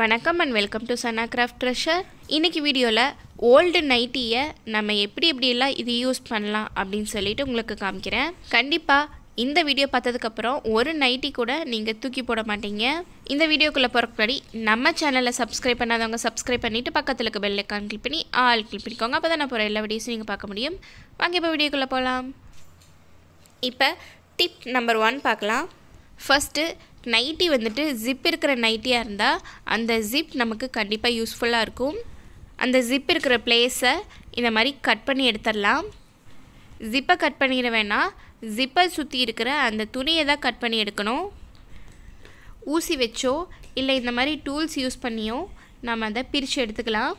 வணக்கம் and welcome to Sana craft treasure இன்றைக்கி வீடியோவில் ஓல்டு நைட்டியை நம்ம எப்படி எப்படிலாம் இது யூஸ் பண்ணலாம் அப்படின்னு சொல்லிட்டு உங்களுக்கு காமிக்கிறேன் கண்டிப்பாக இந்த வீடியோ பார்த்ததுக்கப்புறம் ஒரு நைட்டி கூட நீங்கள் தூக்கி போட மாட்டீங்க இந்த வீடியோக்குள்ளே போகிறக்கு நம்ம சேனலை சப்ஸ்கிரைப் பண்ணாதவங்க சப்ஸ்கிரைப் பண்ணிவிட்டு பக்கத்தில் இருக்க பெல் அக்கான் கிளிக் பண்ணி ஆல் கிளிக் பண்ணிக்கோங்க அப்போ தான் நான் போகிற எல்லா வீடியோஸும் நீங்கள் பார்க்க முடியும் வாங்க இப்போ வீடியோக்குள்ளே போகலாம் இப்போ டிப் நம்பர் ஒன் பார்க்கலாம் ஃபஸ்ட்டு நைட்டி வந்துட்டு ஜிப் இருக்கிற நைட்டியாக இருந்தால் அந்த ஜிப் நமக்கு கண்டிப்பாக யூஸ்ஃபுல்லாக இருக்கும் அந்த ஜிப் இருக்கிற பிளேஸை இந்த மாதிரி கட் பண்ணி எடுத்துடலாம் ஜிப்பை கட் பண்ணிட வேணால் ஜிப்பை சுற்றி இருக்கிற அந்த துணியை தான் கட் பண்ணி எடுக்கணும் ஊசி வச்சோ இல்லை இந்த மாதிரி டூல்ஸ் யூஸ் பண்ணியோ நம்ம அதை பிரித்து எடுத்துக்கலாம்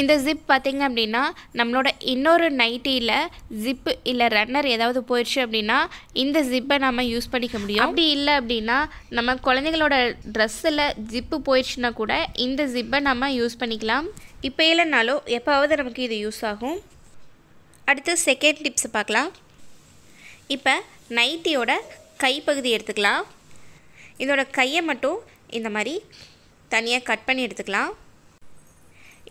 இந்த ஜிப் பார்த்திங்க அப்படின்னா நம்மளோட இன்னொரு நைட்டியில் ஜிப்பு இல்லை ரன்னர் ஏதாவது போயிடுச்சு அப்படின்னா இந்த ஜிப்பை நம்ம யூஸ் பண்ணிக்க முடியும் அப்படி இல்லை அப்படின்னா நம்ம குழந்தைங்களோட ட்ரெஸ்ஸில் ஜிப்பு போயிடுச்சுன்னா கூட இந்த ஜிப்பை நம்ம யூஸ் பண்ணிக்கலாம் இப்போ இல்லைனாலும் எப்போவது நமக்கு இது யூஸ் ஆகும் அடுத்து செகண்ட் டிப்ஸை பார்க்கலாம் இப்போ நைட்டியோட கைப்பகுதி எடுத்துக்கலாம் இதோட கையை மட்டும் இந்த மாதிரி தனியாக கட் பண்ணி எடுத்துக்கலாம்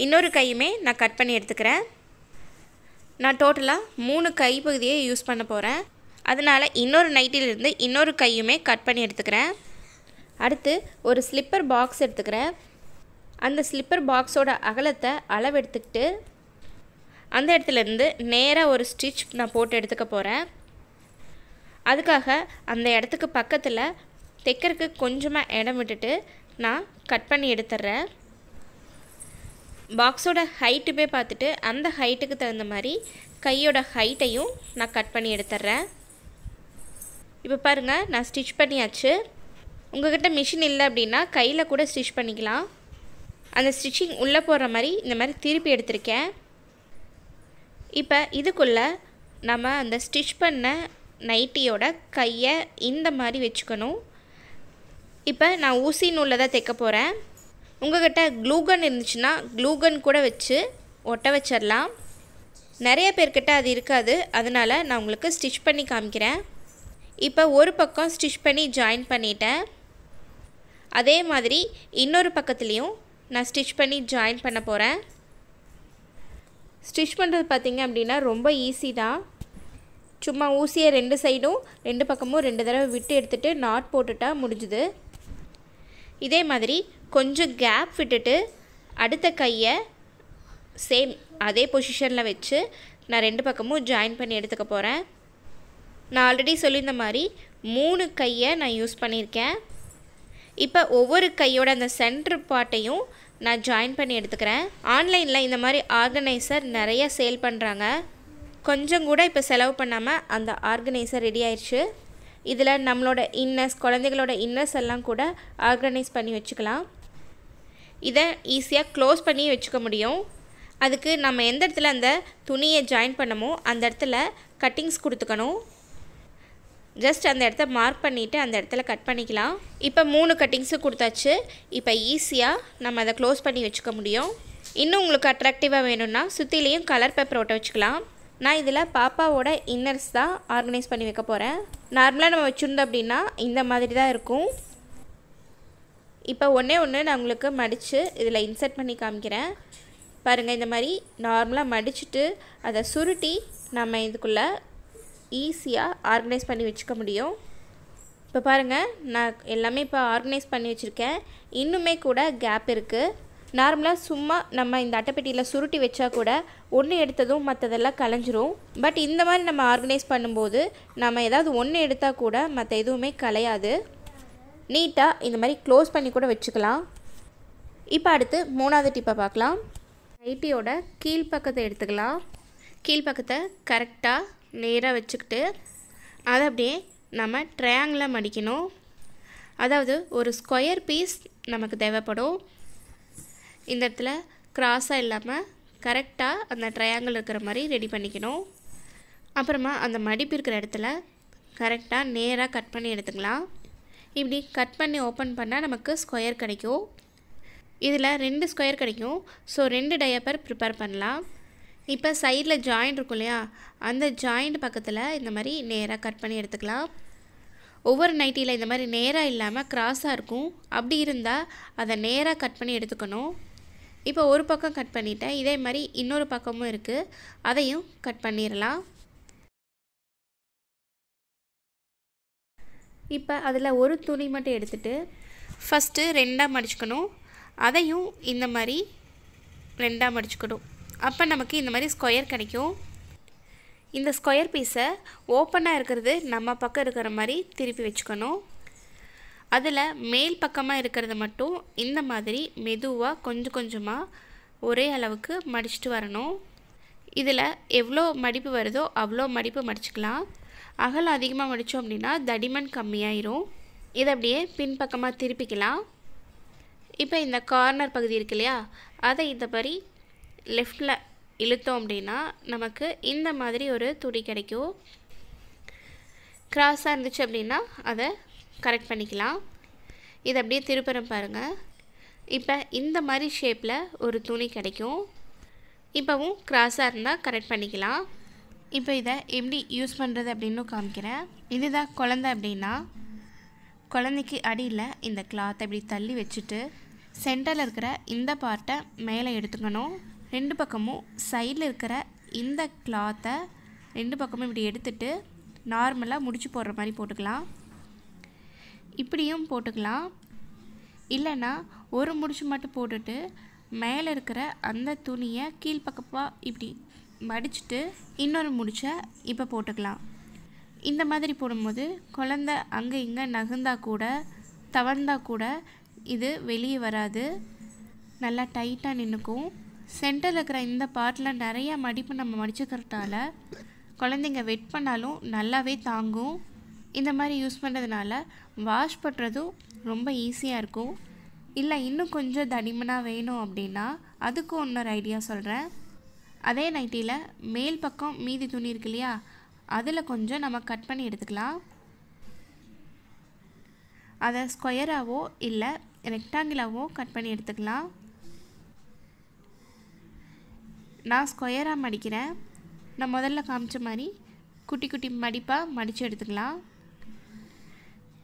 இன்னொரு கையுமே நான் கட் பண்ணி எடுத்துக்கிறேன் நான் டோட்டலாக மூணு கை பகுதியை யூஸ் பண்ண போகிறேன் அதனால் இன்னொரு நைட்டிலிருந்து இன்னொரு கையுமே கட் பண்ணி எடுத்துக்கிறேன் அடுத்து ஒரு ஸ்லிப்பர் பாக்ஸ் எடுத்துக்கிறேன் அந்த ஸ்லிப்பர் பாக்ஸோட அகலத்தை அளவெடுத்துக்கிட்டு அந்த இடத்துலேருந்து நேராக ஒரு ஸ்டிச் நான் போட்டு எடுத்துக்க போகிறேன் அதுக்காக அந்த இடத்துக்கு பக்கத்தில் தைக்கிறதுக்கு கொஞ்சமாக இடம் விட்டுட்டு நான் கட் பண்ணி எடுத்துட்றேன் பாக்ஸோட ஹைட்டு போய் பார்த்துட்டு அந்த ஹைட்டுக்கு தகுந்த மாதிரி கையோட ஹைட்டையும் நான் கட் பண்ணி எடுத்துட்றேன் இப்போ பாருங்கள் நான் ஸ்டிச் பண்ணியாச்சு உங்கள்கிட்ட மிஷின் இல்லை அப்படின்னா கையில் கூட ஸ்டிச் பண்ணிக்கலாம் அந்த ஸ்டிச்சிங் உள்ளே போடுற மாதிரி இந்த மாதிரி திருப்பி எடுத்திருக்கேன் இப்போ இதுக்குள்ளே நம்ம அந்த ஸ்டிச் பண்ண நைட்டியோட கையை இந்த மாதிரி வச்சுக்கணும் இப்போ நான் ஊசி நூலில் தான் தைக்க போகிறேன் உங்ககிட்ட க்ளூகன் இருந்துச்சுன்னா க்ளூகன் கூட வச்சு ஒட்ட வச்சிடலாம் நிறைய பேர்கிட்ட அது இருக்காது அதனால் நான் உங்களுக்கு ஸ்டிச் பண்ணி காமிக்கிறேன் இப்போ ஒரு பக்கம் ஸ்டிச் பண்ணி ஜாயின் பண்ணிட்டேன் அதே மாதிரி இன்னொரு பக்கத்துலேயும் நான் ஸ்டிச் பண்ணி ஜாயின் பண்ண போகிறேன் ஸ்டிச் பண்ணுறது பார்த்திங்க அப்படின்னா ரொம்ப ஈஸி தான் சும்மா ஊசியை ரெண்டு சைடும் ரெண்டு பக்கமும் ரெண்டு தடவை விட்டு எடுத்துகிட்டு நாட் போட்டுட்டால் முடிஞ்சுது இதே மாதிரி கொஞ்சம் கேப் விட்டுட்டு அடுத்த கையை சேம் அதே பொசிஷனில் வச்சு நான் ரெண்டு பக்கமும் ஜாயின் பண்ணி எடுத்துக்க போகிறேன் நான் ஆல்ரெடி சொல்லியிருந்த மாதிரி மூணு கையை நான் யூஸ் பண்ணியிருக்கேன் இப்போ ஒவ்வொரு கையோட அந்த சென்ட்ரு பாட்டையும் நான் ஜாயின் பண்ணி எடுத்துக்கிறேன் ஆன்லைனில் இந்த மாதிரி ஆர்கனைசர் நிறைய சேல் பண்ணுறாங்க கொஞ்சம் கூட இப்போ செலவு பண்ணாமல் அந்த ஆர்கனைசர் ரெடி ஆயிடுச்சு இதில் நம்மளோட இன்னர்ஸ் குழந்தைகளோட இன்னர்ஸ் எல்லாம் கூட ஆர்கனைஸ் பண்ணி வச்சுக்கலாம் இதை ஈஸியாக க்ளோஸ் பண்ணி வச்சுக்க முடியும் அதுக்கு நம்ம எந்த இடத்துல அந்த துணியை ஜாயின் பண்ணமோ அந்த இடத்துல கட்டிங்ஸ் கொடுத்துக்கணும் ஜஸ்ட் அந்த இடத்த மார்க் பண்ணிவிட்டு அந்த இடத்துல கட் பண்ணிக்கலாம் இப்போ மூணு கட்டிங்ஸும் கொடுத்தாச்சு இப்போ ஈஸியாக நம்ம அதை க்ளோஸ் பண்ணி வச்சுக்க முடியும் இன்னும் உங்களுக்கு அட்ராக்டிவாக வேணும்னா சுற்றிலையும் கலர் பேப்பர் ஓட்ட வச்சுக்கலாம் நான் இதில் பாப்பாவோட இன்னர்ஸ் தான் ஆர்கனைஸ் பண்ணி வைக்க போகிறேன் நார்மலாக நம்ம வச்சுருந்தோம் அப்படின்னா இந்த மாதிரி தான் இருக்கும் இப்போ ஒன்றே ஒன்று நான் உங்களுக்கு மடித்து இதில் இன்சர்ட் பண்ணி காமிக்கிறேன் பாருங்கள் இந்த மாதிரி நார்மலாக மடிச்சுட்டு அதை சுருட்டி நம்ம இதுக்குள்ளே ஈஸியாக ஆர்கனைஸ் பண்ணி வச்சுக்க முடியும் இப்போ பாருங்கள் நான் எல்லாமே இப்போ ஆர்கனைஸ் பண்ணி வச்சுருக்கேன் இன்னுமே கூட கேப் இருக்குது நார்மலாக சும்மா நம்ம இந்த அட்டைப்பெட்டியில் சுருட்டி வச்சா கூட ஒன்று எடுத்ததும் மற்றதெல்லாம் கலைஞ்சிரும் பட் இந்த மாதிரி நம்ம ஆர்கனைஸ் பண்ணும்போது நம்ம ஏதாவது ஒன்று எடுத்தால் கூட மற்ற எதுவுமே கலையாது நீட்டாக இந்த மாதிரி க்ளோஸ் பண்ணி கூட வச்சுக்கலாம் இப்போ அடுத்து மூணாவது டிப்பை பார்க்கலாம் ஐட்டியோட கீழ்ப்பக்கத்தை எடுத்துக்கலாம் கீழ்ப்பக்கத்தை கரெக்டாக நேராக வச்சுக்கிட்டு அதை அப்படியே நம்ம ட்ரையாங்கில் மடிக்கணும் அதாவது ஒரு ஸ்கொயர் பீஸ் நமக்கு தேவைப்படும் இந்த இடத்துல க்ராஸாக இல்லாமல் கரெக்டாக அந்த ட்ரையாங்கிள் இருக்கிற மாதிரி ரெடி பண்ணிக்கணும் அப்புறமா அந்த மடிப்பு இருக்கிற இடத்துல கரெக்டாக நேராக கட் பண்ணி எடுத்துக்கலாம் இப்படி கட் பண்ணி ஓப்பன் பண்ணால் நமக்கு ஸ்கொயர் கிடைக்கும் இதில் ரெண்டு ஸ்கொயர் கிடைக்கும் ஸோ ரெண்டு டயப்பர் ப்ரிப்பேர் பண்ணலாம் இப்போ சைடில் ஜாயிண்ட் இருக்கும் இல்லையா அந்த ஜாயிண்ட் பக்கத்தில் இந்த மாதிரி நேராக கட் பண்ணி எடுத்துக்கலாம் ஒவ்வொரு நைட்டியில் இந்த மாதிரி நேராக இல்லாமல் க்ராஸாக இருக்கும் அப்படி இருந்தால் அதை நேராக கட் பண்ணி எடுத்துக்கணும் இப்போ ஒரு பக்கம் கட் பண்ணிட்டேன் இதே மாதிரி இன்னொரு பக்கமும் இருக்குது அதையும் கட் பண்ணிடலாம் இப்போ அதில் ஒரு துணி மட்டும் எடுத்துகிட்டு ஃபஸ்ட்டு ரெண்டாக மடிச்சுக்கணும் அதையும் இந்த மாதிரி ரெண்டாக மடிச்சுக்கணும் அப்போ நமக்கு இந்த மாதிரி ஸ்கொயர் கிடைக்கும் இந்த ஸ்கொயர் பீஸை ஓப்பனாக இருக்கிறது நம்ம பக்கம் இருக்கிற மாதிரி திருப்பி வச்சுக்கணும் அதில் மேல் பக்கமாக இருக்கிறத மட்டும் இந்த மாதிரி மெதுவாக கொஞ்சம் கொஞ்சமாக ஒரே அளவுக்கு மடிச்சுட்டு வரணும் இதில் எவ்வளோ மடிப்பு வருதோ அவ்வளோ மடிப்பு மடிச்சுக்கலாம் அகல் அதிகமாக மடித்தோம் அப்படின்னா தடிமன் கம்மியாயிரும் இதை அப்படியே பின்பக்கமாக திருப்பிக்கலாம் இப்போ இந்த கார்னர் பகுதி இருக்கு இல்லையா அதை இந்த மாதிரி லெஃப்டில் இழுத்தோம் அப்படின்னா நமக்கு இந்த மாதிரி ஒரு துணி கிடைக்கும் கிராஸாக இருந்துச்சு அப்படின்னா அதை கரெக்ட் பண்ணிக்கலாம் இது அப்படியே திருப்புறம் பாருங்கள் இப்போ இந்த மாதிரி ஷேப்பில் ஒரு துணி கிடைக்கும் இப்போவும் க்ராஸாக இருந்தால் கரெக்ட் பண்ணிக்கலாம் இப்போ இதை எப்படி யூஸ் பண்ணுறது அப்படின்னு காமிக்கிறேன் இதுதான் குழந்த அப்படின்னா குழந்தைக்கு அடியில் இந்த கிளாத் இப்படி தள்ளி வச்சுட்டு சென்டரில் இருக்கிற இந்த பார்ட்டை மேலே எடுத்துக்கணும் ரெண்டு பக்கமும் சைடில் இருக்கிற இந்த கிளாத்தை ரெண்டு பக்கமும் இப்படி எடுத்துட்டு நார்மலாக முடிச்சு போடுற மாதிரி போட்டுக்கலாம் இப்படியும் போட்டுக்கலாம் இல்லைன்னா ஒரு முடிச்சு மட்டும் போட்டுட்டு மேலே இருக்கிற அந்த துணியை கீழ்ப்பக்கப்பாக இப்படி மடிச்சுட்டு இன்னொரு முடிச்சை இப்போ போட்டுக்கலாம் இந்த மாதிரி போடும்போது குழந்த அங்கே இங்கே நகர்ந்தா கூட தவழ்ந்தா கூட இது வெளியே வராது நல்லா டைட்டாக நின்றுக்கும் சென்டரில் இருக்கிற இந்த பார்ட்டில் நிறையா மடிப்பு நம்ம மடிச்சுக்கிறதால குழந்தைங்க வெட் பண்ணாலும் நல்லாவே தாங்கும் இந்த மாதிரி யூஸ் பண்ணுறதுனால வாஷ் பண்ணுறதும் ரொம்ப ஈஸியாக இருக்கும் இல்லை இன்னும் கொஞ்சம் தடிமனாக வேணும் அப்படின்னா அதுக்கும் இன்னொரு ஐடியா சொல்கிறேன் அதே நைட்டியில் மேல் பக்கம் மீதி துணி இருக்கு இல்லையா அதில் கொஞ்சம் நம்ம கட் பண்ணி எடுத்துக்கலாம் அதை ஸ்கொயராகவோ இல்லை ரெக்டாங்கிளாவோ கட் பண்ணி எடுத்துக்கலாம் நான் ஸ்கொயராக மடிக்கிறேன் நான் முதல்ல காமிச்ச மாதிரி குட்டி குட்டி மடிப்பாக மடித்து எடுத்துக்கலாம்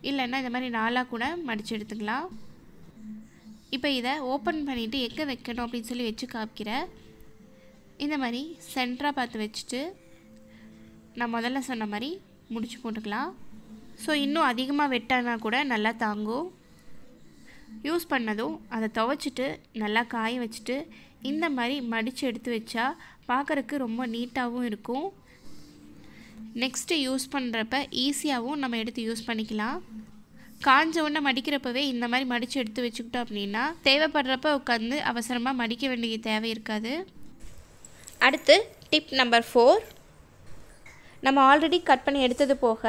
இல்லைன்னா இந்த மாதிரி நாளாக கூட மடித்து எடுத்துக்கலாம் இப்போ இதை ஓப்பன் பண்ணிவிட்டு எங்கே வைக்கணும் அப்படின்னு சொல்லி வச்சு காமிக்கிறேன் இந்த மாதிரி சென்டராக பார்த்து வச்சுட்டு நான் முதல்ல சொன்ன மாதிரி முடிச்சு போட்டுக்கலாம் ஸோ இன்னும் அதிகமாக வெட்டானா கூட நல்லா தாங்கும் யூஸ் பண்ணதும் அதை துவைச்சிட்டு நல்லா காய வச்சுட்டு இந்த மாதிரி மடித்து எடுத்து வச்சா பார்க்குறக்கு ரொம்ப நீட்டாகவும் இருக்கும் நெக்ஸ்ட்டு யூஸ் பண்ணுறப்ப ஈஸியாகவும் நம்ம எடுத்து யூஸ் பண்ணிக்கலாம் காஞ்ச உடனே மடிக்கிறப்பவே இந்த மாதிரி மடித்து எடுத்து வச்சுக்கிட்டோம் அப்படின்னா தேவைப்படுறப்ப உட்காந்து அவசரமாக மடிக்க வேண்டிய தேவை இருக்காது அடுத்து டிப் நம்பர் ஃபோர் நம்ம ஆல்ரெடி கட் பண்ணி எடுத்தது போக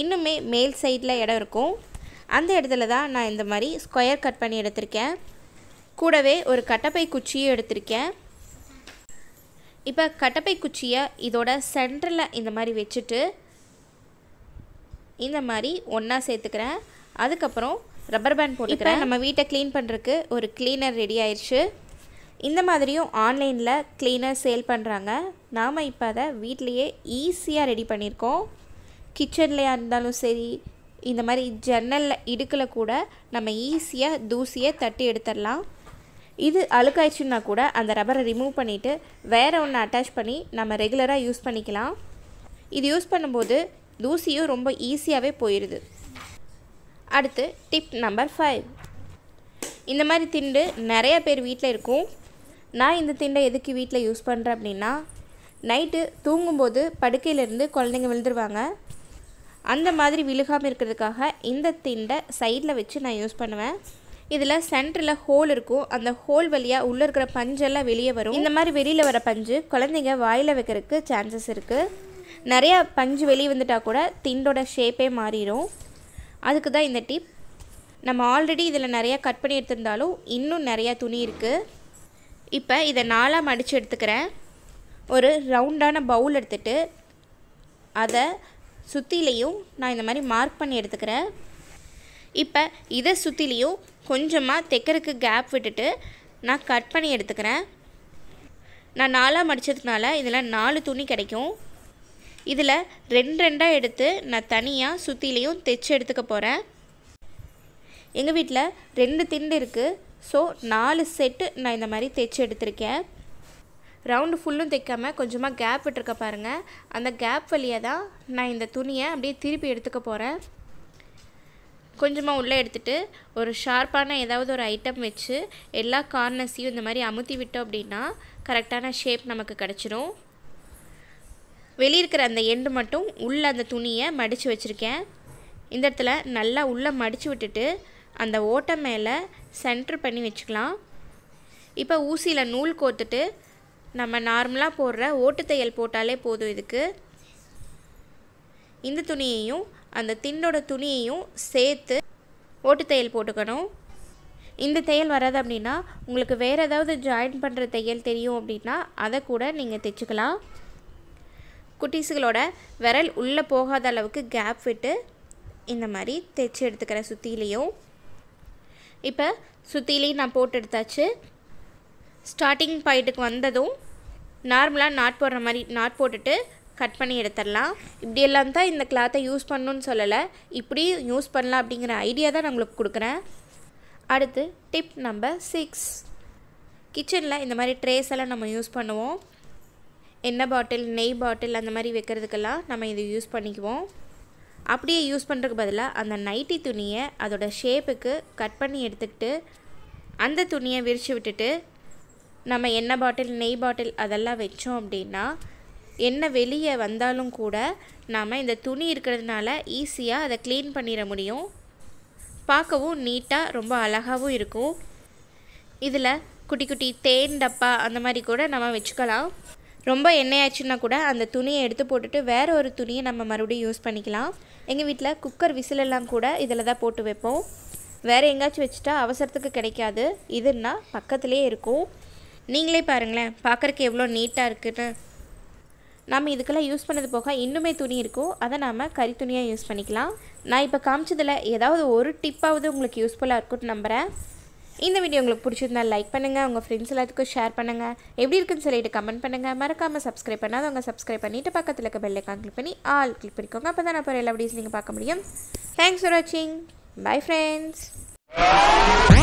இன்னுமே மேல் சைடில் இடம் இருக்கும் அந்த இடத்துல தான் நான் இந்த மாதிரி ஸ்கொயர் கட் பண்ணி எடுத்திருக்கேன் கூடவே ஒரு கட்டப்பை குச்சியும் எடுத்திருக்கேன் இப்போ கட்டப்பை குச்சியை இதோட சென்டரில் இந்த மாதிரி வச்சுட்டு இந்த மாதிரி ஒன்றா சேர்த்துக்கிறேன் அதுக்கப்புறம் ரப்பர் பேண்ட் போட்டுக்கிறேன் நம்ம வீட்டை க்ளீன் பண்ணுறதுக்கு ஒரு க்ளீனர் ரெடி ஆயிடுச்சு இந்த மாதிரியும் ஆன்லைனில் க்ளீனர் சேல் பண்ணுறாங்க நாம் இப்போ அதை வீட்லேயே ஈஸியாக ரெடி பண்ணியிருக்கோம் கிச்சன்லையாக இருந்தாலும் சரி இந்த மாதிரி ஜன்னலில் இடுக்கில் கூட நம்ம ஈஸியாக தூசியை தட்டி எடுத்துடலாம் இது அழுக்காயிடுச்சுன்னா கூட அந்த ரப்பரை ரிமூவ் பண்ணிவிட்டு வேறு ஒன்று அட்டாச் பண்ணி நம்ம ரெகுலராக யூஸ் பண்ணிக்கலாம் இது யூஸ் பண்ணும்போது தூசியும் ரொம்ப ஈஸியாகவே போயிடுது அடுத்து டிப் நம்பர் ஃபைவ் இந்த மாதிரி திண்டு நிறைய பேர் வீட்டில் இருக்கும் நான் இந்த திண்டை எதுக்கு வீட்டில் யூஸ் பண்ணுறேன் அப்படின்னா நைட்டு தூங்கும்போது படுக்கையிலேருந்து குழந்தைங்க விழுந்துருவாங்க அந்த மாதிரி விழுகாமல் இருக்கிறதுக்காக இந்த திண்டை சைடில் வச்சு நான் யூஸ் பண்ணுவேன் இதில் சென்டரில் ஹோல் இருக்கும் அந்த ஹோல் வழியாக உள்ளே இருக்கிற பஞ்செல்லாம் வெளியே வரும் இந்த மாதிரி வெளியில் வர பஞ்சு குழந்தைங்க வாயில் வைக்கிறதுக்கு சான்சஸ் இருக்குது நிறையா பஞ்சு வெளியே வந்துட்டால் கூட திண்டோட ஷேப்பே மாறிடும் அதுக்கு தான் இந்த டிப் நம்ம ஆல்ரெடி இதில் நிறையா கட் பண்ணி எடுத்திருந்தாலும் இன்னும் நிறையா துணி இருக்குது இப்போ இதை நாலாக மடித்து எடுத்துக்கிறேன் ஒரு ரவுண்டான பவுல் எடுத்துகிட்டு அதை சுற்றிலையும் நான் இந்த மாதிரி மார்க் பண்ணி எடுத்துக்கிறேன் இப்போ இதை சுற்றிலையும் கொஞ்சமாக தைக்கிறதுக்கு கேப் விட்டுட்டு நான் கட் பண்ணி எடுத்துக்கிறேன் நான் நாலாக மடித்ததுனால இதில் நாலு துணி கிடைக்கும் இதில் ரெண்டு ரெண்டாக எடுத்து நான் தனியாக சுற்றிலையும் தைச்சி எடுத்துக்க போகிறேன் எங்கள் வீட்டில் ரெண்டு திண்டு இருக்குது ஸோ நாலு செட்டு நான் இந்த மாதிரி தைச்சி எடுத்திருக்கேன் ரவுண்டு ஃபுல்லும் தைக்காமல் கொஞ்சமாக கேப் விட்டுருக்க பாருங்கள் அந்த கேப் வழியாக தான் நான் இந்த துணியை அப்படியே திருப்பி எடுத்துக்க போகிறேன் கொஞ்சமாக உள்ளே எடுத்துகிட்டு ஒரு ஷார்ப்பான ஏதாவது ஒரு ஐட்டம் வச்சு எல்லா கார்னர்ஸையும் இந்த மாதிரி அமுத்தி விட்டோம் அப்படின்னா கரெக்டான ஷேப் நமக்கு கிடச்சிரும் வெளியிருக்கிற அந்த எண்டு மட்டும் உள்ளே அந்த துணியை மடித்து வச்சுருக்கேன் இந்த இடத்துல நல்லா உள்ளே மடித்து விட்டுட்டு அந்த ஓட்டை மேலே சென்ட்ரு பண்ணி வச்சுக்கலாம் இப்போ ஊசியில் நூல் கோத்துட்டு நம்ம நார்மலாக போடுற ஓட்டு தையல் போட்டாலே போதும் இதுக்கு இந்த துணியையும் அந்த தின்னோட துணியையும் சேர்த்து ஓட்டு தையல் போட்டுக்கணும் இந்த தையல் வராது அப்படின்னா உங்களுக்கு வேறு ஏதாவது ஜாயின் பண்ணுற தையல் தெரியும் அப்படின்னா அதை கூட நீங்கள் தைச்சிக்கலாம் குட்டீஸுகளோட விரல் உள்ளே போகாத அளவுக்கு கேப் விட்டு இந்த மாதிரி தைச்சி எடுத்துக்கிற சுற்றிலையும் இப்போ சுற்றிலையும் நான் போட்டு எடுத்தாச்சு ஸ்டார்டிங் பாயிண்ட்டுக்கு வந்ததும் நார்மலாக நாட் போடுற மாதிரி நாட் போட்டுட்டு கட் பண்ணி எடுத்துடலாம் இப்படியெல்லாம் தான் இந்த கிளாத்தை யூஸ் பண்ணணும்னு சொல்லலை இப்படி யூஸ் பண்ணலாம் அப்படிங்கிற ஐடியா தான் நான் உங்களுக்கு கொடுக்குறேன் அடுத்து டிப் நம்பர் சிக்ஸ் கிச்சனில் இந்த மாதிரி ட்ரேஸ் எல்லாம் நம்ம யூஸ் பண்ணுவோம் எண்ணெய் பாட்டில் நெய் பாட்டில் அந்த மாதிரி வைக்கிறதுக்கெல்லாம் நம்ம இது யூஸ் பண்ணிக்குவோம் அப்படியே யூஸ் பண்ணுறதுக்கு பதிலாக அந்த நைட்டி துணியை அதோடய ஷேப்புக்கு கட் பண்ணி எடுத்துக்கிட்டு அந்த துணியை விரித்து விட்டுட்டு நம்ம எண்ணெய் பாட்டில் நெய் பாட்டில் அதெல்லாம் வச்சோம் அப்படின்னா என்ன வெளியே வந்தாலும் கூட நாம் இந்த துணி இருக்கிறதுனால ஈஸியாக அதை க்ளீன் பண்ணிட முடியும் பார்க்கவும் நீட்டாக ரொம்ப அழகாகவும் இருக்கும் இதில் குட்டி குட்டி தேன் டப்பா அந்த மாதிரி கூட நம்ம வச்சுக்கலாம் ரொம்ப எண்ணெய் ஆச்சுன்னா கூட அந்த துணியை எடுத்து போட்டுட்டு வேறு ஒரு துணியை நம்ம மறுபடியும் யூஸ் பண்ணிக்கலாம் எங்கள் வீட்டில் குக்கர் விசிலெல்லாம் கூட இதில் தான் போட்டு வைப்போம் வேறு எங்கேயாச்சும் வச்சுட்டா அவசரத்துக்கு கிடைக்காது இதுன்னா பக்கத்துலேயே இருக்கும் நீங்களே பாருங்களேன் பார்க்குறக்கு எவ்வளோ நீட்டாக இருக்குன்னு நம்ம இதுக்கெல்லாம் யூஸ் பண்ணது போக இன்னுமே துணி இருக்கும் அதை நாம் கறி துணியாக யூஸ் பண்ணிக்கலாம் நான் இப்போ காமிச்சதில் ஏதாவது ஒரு டிப்பாவது உங்களுக்கு யூஸ்ஃபுல்லாக இருக்கும்னு நம்புகிறேன் இந்த வீடியோ உங்களுக்கு பிடிச்சிருந்தா லைக் பண்ணுங்கள் உங்கள் ஃப்ரெண்ட்ஸ் எல்லாத்துக்கும் ஷேர் பண்ணுங்கள் எப்படி இருக்குன்னு சொல்லிட்டு கமெண்ட் பண்ணுங்கள் மறக்காமல் சப்ஸ்கிரைப் பண்ணாதவங்க சப்ஸ்கிரைப் பண்ணிவிட்டு பக்கத்தில் இருக்க பெல் ஐக்கான் கிளிக் பண்ணி ஆல் கிளிக் பண்ணிக்கோங்க அப்போ தான் நான் போகிற எல்லா வீடியோஸ் நீங்கள் பார்க்க முடியும் தேங்க்ஸ் ஃபார் வாட்சிங் பை ஃப்ரெண்ட்ஸ்